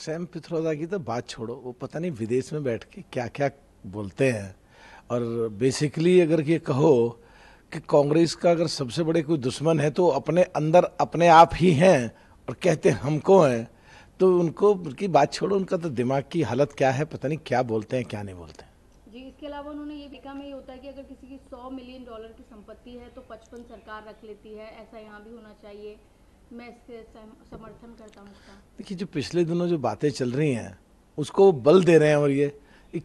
Sam पिथरोदा की तो बात छोड़ो वो पता नहीं विदेश में बैठ के क्या क्या बोलते हैं और बेसिकली अगर ये कहो कि कांग्रेस का अगर सबसे बड़े कोई दुश्मन है तो अपने अंदर अपने आप ही हैं और कहते हमको हैं तो उनको उनकी बात छोड़ो उनका तो दिमाग की हालत क्या है पता नहीं क्या बोलते हैं क्या नहीं बोलते हैं जी इसके अलावा उन्होंने ये भी कहा में ये होता है कि अगर किसी की सौ मिलियन डॉलर की संपत्ति है तो पचपन सरकार रख लेती है ऐसा यहाँ भी होना चाहिए समर्थन करता हूँ देखिए जो पिछले दिनों जो बातें चल रही हैं उसको बल दे रहे हैं और ये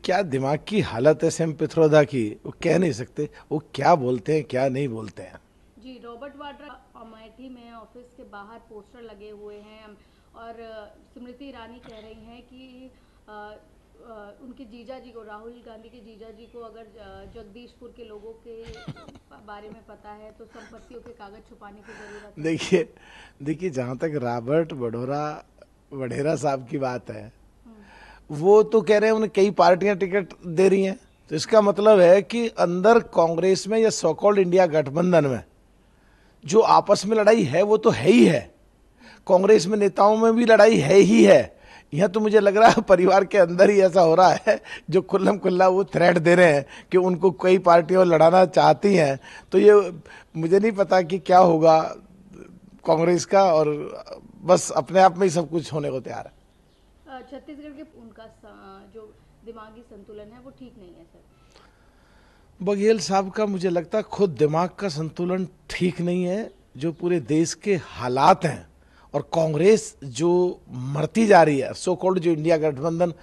क्या दिमाग की हालत है सेम पिथरोधा की वो कह नहीं सकते वो क्या बोलते हैं क्या नहीं बोलते हैं जी रॉबर्ट वाड्रा अमेठी में ऑफिस के बाहर पोस्टर लगे हुए हैं और स्मृति ईरानी कह रही हैं कि उनके जीजा जी को राहुल गांधी के जीजा जी को अगर जगदीशपुर के लोगों के बारे में पता है तो संपत्तियों के कागज छुपाने की जरूरत देखिए देखिए जहाँ तक रॉबर्ट वडोरा वढेरा साहब की बात है हम्म। वो तो कह रहे हैं उन्हें कई पार्टियां टिकट दे रही हैं तो इसका मतलब है कि अंदर कांग्रेस में या सोकॉल्ड इंडिया गठबंधन में जो आपस में लड़ाई है वो तो है ही है कांग्रेस में नेताओं में भी लड़ाई है ही है यह तो मुझे लग रहा है परिवार के अंदर ही ऐसा हो रहा है जो खुल्लम खुल्ला वो थ्रेट दे रहे हैं कि उनको कई पार्टियां लड़ाना चाहती हैं तो ये मुझे नहीं पता कि क्या होगा कांग्रेस का और बस अपने आप में ही सब कुछ होने को तैयार है छत्तीसगढ़ के उनका जो दिमागी संतुलन है वो ठीक नहीं है सर बघेल साहब का मुझे लगता है खुद दिमाग का संतुलन ठीक नहीं है जो पूरे देश के हालात हैं और कांग्रेस जो मरती जा रही है सो कॉल्ड जो इंडिया गठबंधन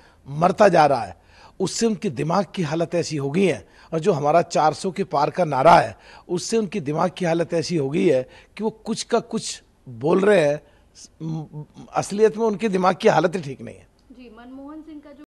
मरता जा रहा है उससे उनके दिमाग की हालत ऐसी हो गई है और जो हमारा 400 के पार का नारा है उससे उनके दिमाग की हालत ऐसी हो गई है कि वो कुछ का कुछ बोल रहे हैं असलियत में उनके दिमाग की हालत ही ठीक नहीं है जी मनमोहन सिंह का जो